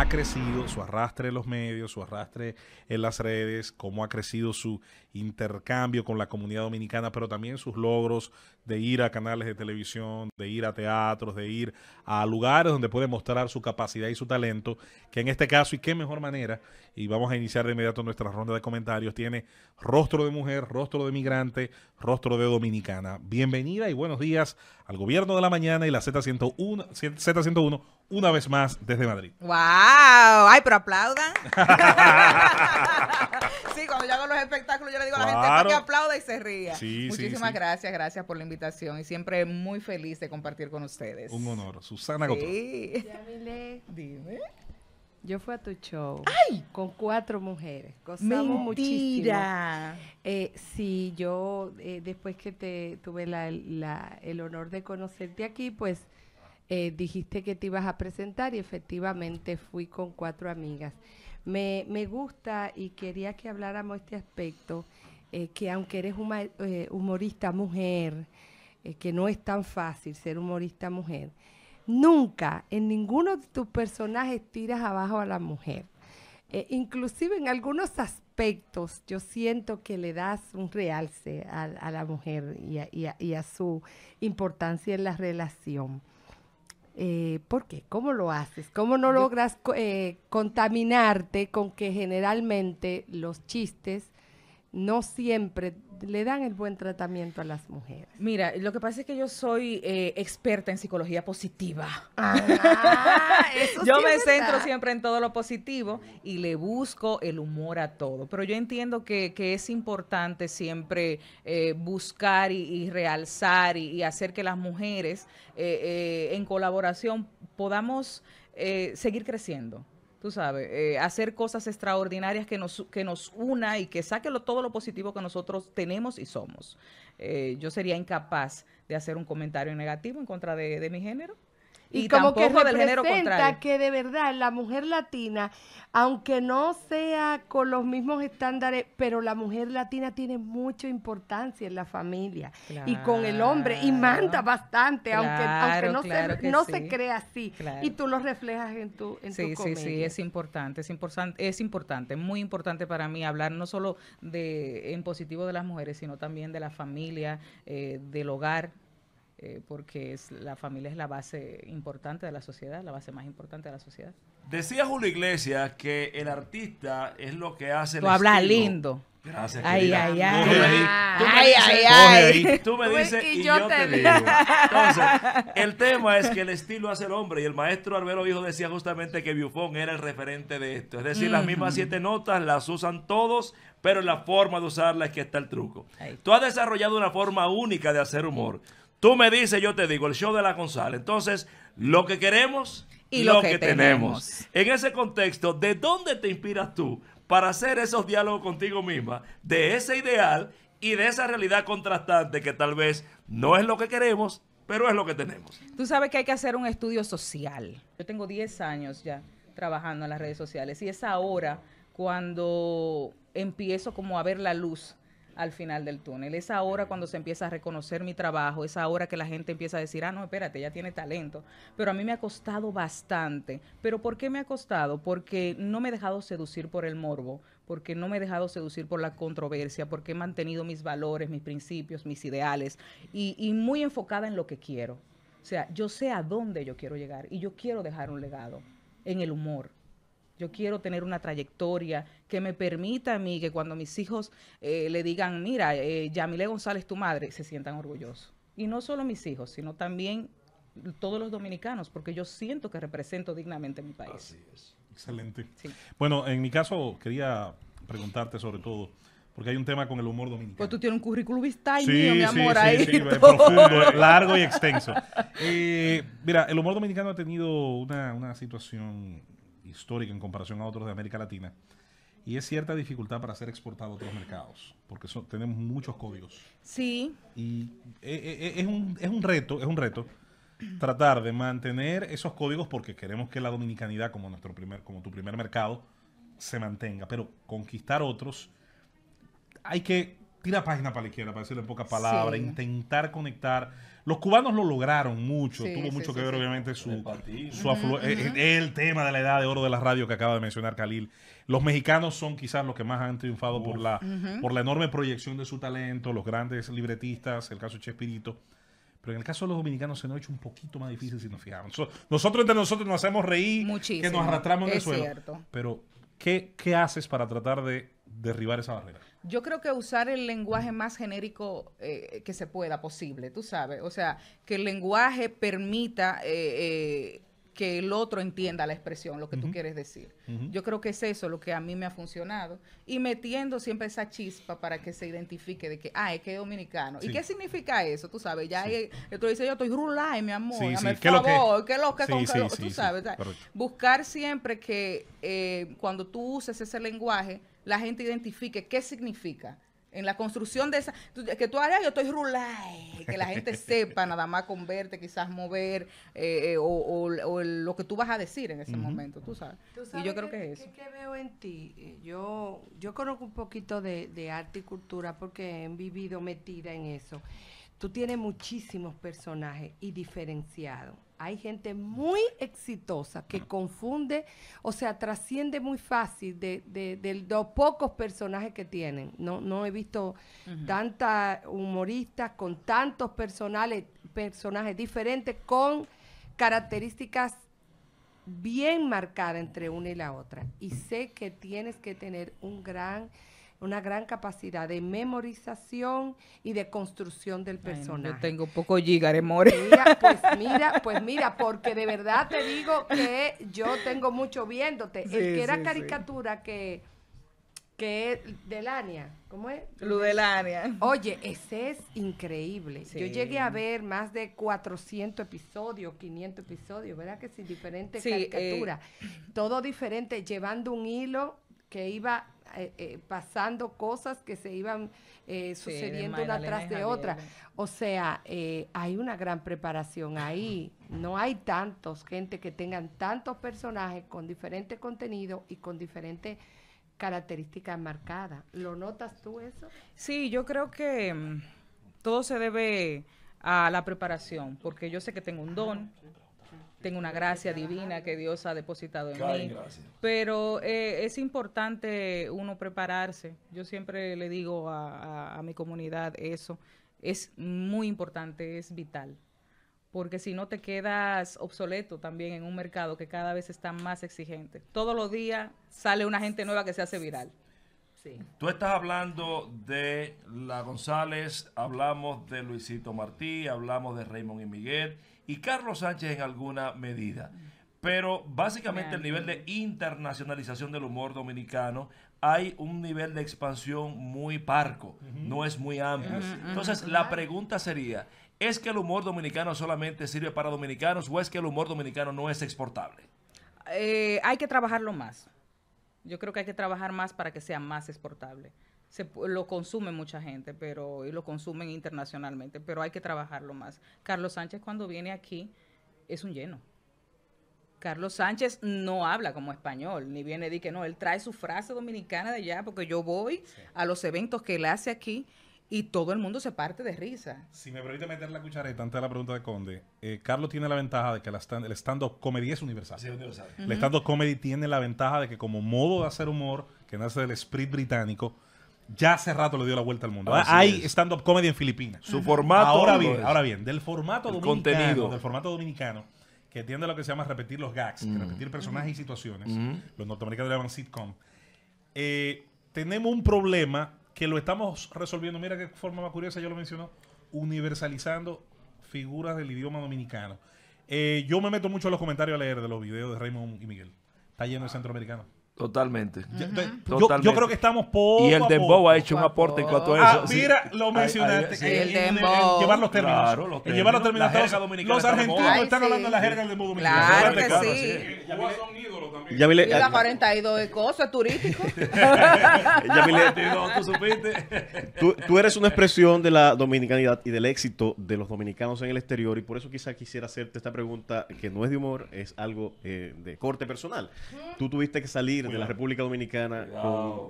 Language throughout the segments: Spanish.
ha crecido, su arrastre en los medios, su arrastre en las redes, cómo ha crecido su intercambio con la comunidad dominicana, pero también sus logros de ir a canales de televisión, de ir a teatros, de ir a lugares donde puede mostrar su capacidad y su talento, que en este caso, y qué mejor manera, y vamos a iniciar de inmediato nuestra ronda de comentarios, tiene rostro de mujer, rostro de migrante, rostro de dominicana. Bienvenida y buenos días al gobierno de la mañana y la Z101, una vez más desde Madrid. ¡Wow! ¡Ay, pero aplaudan! sí, cuando yo hago los espectáculos, yo le digo a la gente que aplauda y se ría. Muchísimas gracias, gracias por la invitación y siempre muy feliz de compartir con ustedes. Un honor. Susana sí. Dime. Yo fui a tu show ¡Ay! con cuatro mujeres. Mentira. muchísimo. Eh, sí, yo eh, después que te tuve el honor de conocerte aquí, pues eh, dijiste que te ibas a presentar y efectivamente fui con cuatro amigas. Me, gusta y quería que habláramos de este aspecto, eh, que aunque eres una eh, humorista mujer, que no es tan fácil ser humorista mujer, nunca en ninguno de tus personajes tiras abajo a la mujer. inclusive en algunos aspectos yo siento que le das un realce a, la mujer y y a, su importancia en la relación. Eh, ¿Por qué? ¿Cómo lo haces? ¿Cómo no logras eh, contaminarte con que generalmente los chistes no siempre le dan el buen tratamiento a las mujeres. Mira, lo que pasa es que yo soy eh, experta en psicología positiva. Ah, yo me centro siempre en todo lo positivo y le busco el humor a todo. Pero yo entiendo que, es importante siempre eh, buscar y, realzar y, hacer que las mujeres eh, en colaboración podamos seguir creciendo tú sabes, eh, hacer cosas extraordinarias que nos, que nos una y que saque lo, todo lo positivo que nosotros tenemos y somos. Eh, yo sería incapaz de hacer un comentario negativo en contra de mi género y, como que representa que de verdad la mujer latina, aunque no sea con los mismos estándares, pero la mujer latina tiene mucha importancia en la familia y con el hombre y manda bastante, aunque, aunque no, se, no se crea así. Y tú lo reflejas en tu, en sí, tu Sí, sí, es importante, es importante, es importante, muy importante para mí hablar no solo de en positivo de las mujeres, sino también de la familia, eh, del hogar, eh, porque la familia es la base importante de la sociedad, la base más importante de la sociedad. Decía Julio Iglesias que el artista es lo que hace el Tú hablas lindo. Gracias, ay, ay, ay, ay, ay, ay, Tú me dices y, yo, te, digo. Entonces, el tema es que el estilo hace el hombre y el maestro Arbelo Hijo decía justamente que Bufón era el referente de esto. Es decir, las mismas siete notas las usan todos, pero la forma de usarlas es que está el truco. Tú has desarrollado una forma única de hacer humor. Tú me dices, yo te digo, el show de la González. Entonces, lo que queremos y lo, que, tenemos. En ese contexto, ¿de dónde te inspiras tú para hacer esos diálogos contigo misma de ese ideal y de esa realidad contrastante que tal vez no es lo que queremos, pero es lo que tenemos? Tú sabes que hay que hacer un estudio social. Yo tengo 10 años ya trabajando en las redes sociales y es ahora cuando empiezo como a ver la luz al final del túnel. Es ahora cuando se empieza a reconocer mi trabajo, es ahora que la gente empieza a decir, ah, no, espérate, ya tiene talento. Pero a mí me ha costado bastante. ¿Pero por qué me ha costado? Porque no me he dejado seducir por el morbo, porque no me he dejado seducir por la controversia, porque he mantenido mis valores, mis principios, mis ideales y, y muy enfocada en lo que quiero. O sea, yo sé a dónde yo quiero llegar y yo quiero dejar un legado en el humor, yo quiero tener una trayectoria que me permita a mí que cuando mis hijos eh, le digan, mira, eh, Yamile González, tu madre, se sientan orgullosos. Y no solo mis hijos, sino también todos los dominicanos, porque yo siento que represento dignamente mi país. Así es. Excelente. Bueno, en mi caso quería preguntarte sobre todo, porque hay un tema con el humor dominicano. Pues tú tienes un currículum vitae mi amor, sí, Sí, profundo, largo y extenso. mira, el humor dominicano ha tenido una, una situación histórica en comparación a otros de América Latina. Y es cierta dificultad para ser exportado a otros mercados, porque tenemos muchos códigos. Sí. Y eh, eh, eh, es, un, es un reto, es un reto tratar de mantener esos códigos porque queremos que la dominicanidad como nuestro primer, como tu primer mercado, se mantenga. Pero conquistar otros, hay que tira página para la izquierda, para decirlo en pocas palabras, intentar conectar. Los cubanos lo lograron mucho, tuvo mucho que ver obviamente su, su eh, el, tema de la edad de oro de la radio que acaba de mencionar Khalil. Los mexicanos son quizás los que más han triunfado por, la, por la enorme proyección de su talento, los grandes libretistas, el caso de Chespirito. Pero en el caso de los dominicanos se nos ha hecho un poquito más difícil si nos fijamos. Nosotros entre nosotros nos hacemos reír, que nos arrastramos en el suelo. Pero, ¿qué, ¿qué haces para tratar de derribar esa barrera? yo creo que usar el lenguaje más genérico eh, que se pueda posible, tú sabes, o sea, que el lenguaje permita eh, eh, que el otro entienda la expresión, lo que tú quieres decir. Yo creo que es eso lo que a mí me ha funcionado. Y metiendo siempre esa chispa para que se identifique de que, ah, es que dominicano. ¿Y qué significa eso? Tú sabes, ya hay, yo estoy rulay, mi amor, sí, favor, qué lo que, con que, tú sabes. Buscar siempre que eh, cuando tú uses ese lenguaje, la gente identifique qué significa en la construcción de esa, que tú hagas, yo estoy rulay, que la gente sepa nada más con verte, quizás mover, eh, eh, o, lo que tú vas a decir en ese momento, tú sabes. y yo creo que, es eso. ¿Qué veo en ti? Eh, yo, yo conozco un poquito de, de arte y cultura porque he vivido metida en eso. Tú tienes muchísimos personajes y diferenciados hay gente muy exitosa que confunde, o sea, trasciende muy fácil de, los pocos personajes que tienen. No, no he visto tanta tantas humoristas con tantos personales, personajes diferentes con características bien marcadas entre una y la otra. Y sé que tienes que tener un gran una gran capacidad de memorización y de construcción del personaje. yo tengo poco giga de more. pues mira, pues mira, porque de verdad te digo que yo tengo mucho viéndote. Sí, que era caricatura que que es Delania, ¿cómo es? Ludelania. Oye, ese es increíble. Yo llegué a ver más de 400 episodios, 500 episodios, ¿verdad? Que sin diferentes eh, caricaturas. Todo diferente, llevando un hilo que iba eh, eh, pasando cosas que se iban eh, sucediendo una tras de otra. O sea, hay una gran preparación ahí. No hay tantos gente que tengan tantos personajes con diferente contenido y con diferentes características marcadas. ¿Lo notas tú eso? Sí, yo creo que mm, todo se debe a la preparación, porque yo sé que tengo un don, tengo una gracia divina que Dios ha depositado en mí. Pero eh, es importante uno prepararse. Yo siempre le digo a, mi comunidad eso. Es muy importante, es vital porque si no te quedas obsoleto también en un mercado que cada vez está más exigente. Todos los días sale una gente nueva que se hace viral. Sí. Tú estás hablando de la González, hablamos de Luisito Martí, hablamos de Raymond y Miguel y Carlos Sánchez en alguna medida. Pero básicamente el nivel de internacionalización del humor dominicano hay un nivel de expansión muy parco, no es muy amplio. Entonces, la pregunta sería, ¿es que el humor dominicano solamente sirve para dominicanos o es que el humor dominicano no es exportable? Eh, hay que trabajarlo más. Yo creo que hay que trabajar más para que sea más exportable se, lo consume mucha gente, pero y lo consumen internacionalmente, pero hay que trabajarlo más. Carlos Sánchez cuando viene aquí es un lleno. Carlos Sánchez no habla como español, ni viene de que no, él trae su frase dominicana de allá, porque yo voy a los eventos que él hace aquí y todo el mundo se parte de risa. Si me permite meter la cuchareta antes de la pregunta de Conde, eh, Carlos tiene la ventaja de que el stand-up comedy es universal. El stand-up comedy tiene la ventaja de que como modo de hacer humor, que nace del sprit británico, ya hace rato le dio la vuelta al mundo. Hay stand-up comedy en Filipinas. Su formato. Ahora bien, ahora bien, del formato dominicano. contenido. Del formato dominicano, que tiende a lo que se llama repetir los gags, mm. repetir personajes y situaciones. Los norteamericanos le llaman sitcom. Eh, tenemos un problema que lo estamos resolviendo. Mira qué forma más curiosa, yo lo menciono. Universalizando figuras del idioma dominicano. Eh, yo me meto mucho en los comentarios a leer de los videos de Raymond y Miguel. Está lleno de ah. centroamericanos. Totalmente. yo, Totalmente. Yo, creo que estamos por. Y el Dembow ha hecho un aporte en cuanto a eso. mira, lo mencionaste. el, llevar los términos. los llevar los términos. los argentinos están hablando de la jerga del Dembow dominicano. Claro que sí. son ídolos también. Ya eh, y la 42 cosas, Turísticas ya tú supiste. Tú, tú eres una expresión de la dominicanidad y del éxito de los dominicanos en el exterior y por eso quizá quisiera hacerte esta pregunta que no es de humor, es algo eh, de corte personal. Tú tuviste que salir de la República Dominicana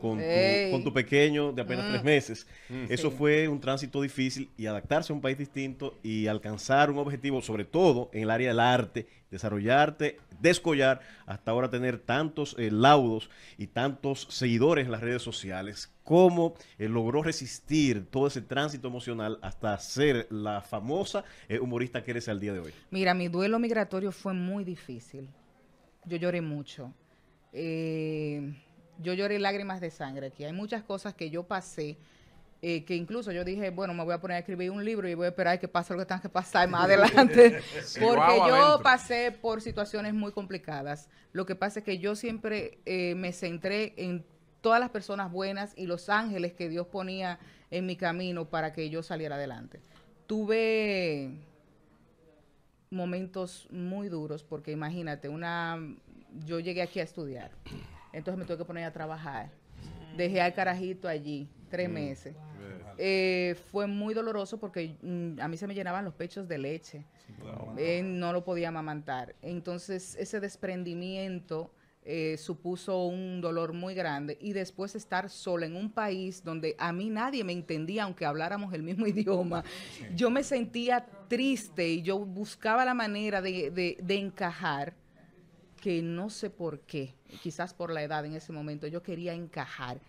con, tu, pequeño de apenas tres ah. meses. Mm. Eso fue un tránsito difícil y adaptarse a un país distinto y alcanzar un objetivo, sobre todo en el área del arte, desarrollarte, descollar, hasta ahora tener tantos eh, laudos y tantos seguidores en las redes sociales. ¿Cómo eh, logró resistir todo ese tránsito emocional hasta ser la famosa eh, humorista que eres al día de hoy? Mira, mi duelo migratorio fue muy difícil. Yo lloré mucho. Eh, yo lloré lágrimas de sangre aquí. Hay muchas cosas que yo pasé. Eh, que incluso yo dije, bueno, me voy a poner a escribir un libro y voy a esperar a que pase lo que tenga que pasar más adelante, porque yo pasé por situaciones muy complicadas. Lo que pasa es que yo siempre eh, me centré en todas las personas buenas y los ángeles que Dios ponía en mi camino para que yo saliera adelante. Tuve momentos muy duros, porque imagínate, una yo llegué aquí a estudiar. Entonces me tuve que poner a trabajar. Dejé al carajito allí tres mm. meses. Eh, fue muy doloroso porque mm, a mí se me llenaban los pechos de leche. Eh, no lo podía amamantar. Entonces ese desprendimiento eh, supuso un dolor muy grande y después estar sola en un país donde a mí nadie me entendía, aunque habláramos el mismo idioma, yo me sentía triste y yo buscaba la manera de, de encajar que no sé por qué, quizás por la edad en ese momento, yo quería encajar.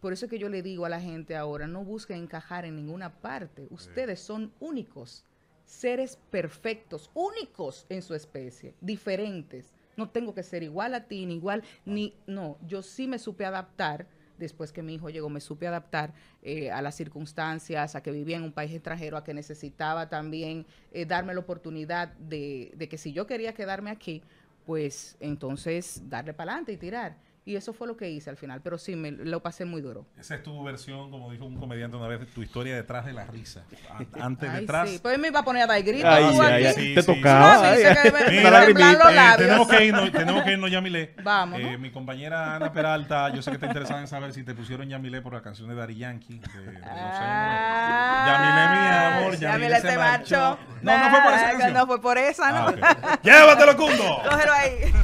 Por eso es que yo le digo a la gente ahora, no busquen encajar en ninguna parte. Ustedes son únicos, seres perfectos, únicos en su especie, diferentes. No tengo que ser igual a ti, ni igual, ah. ni... No, yo sí me supe adaptar después que mi hijo llegó, me supe adaptar eh, a las circunstancias, a que vivía en un país extranjero, a que necesitaba también eh, darme la oportunidad de, que si yo quería quedarme aquí, pues entonces darle para adelante y tirar. Y eso fue lo que hice al final, pero sí, me lo pasé muy duro. Esa es tu versión, como dijo un comediante una vez, tu historia detrás de la risa. antes, ay, detrás. Sí. Pues me iba a poner a dar gritos. Ay, sí, te tocaba. Eh, tenemos, que irnos, tenemos que irnos, Yamile. Eh, Vamos. Mi compañera Ana Peralta, yo sé que está interesada en saber si te pusieron Yamile por la canción de Dari Yankee. De, de ah, Yamile, mi amor, Yamile, Yamile se No, no fue por esa ah, No fue por esa, ¿no? Ah, Llévatelo, Cundo. Cógelo ahí.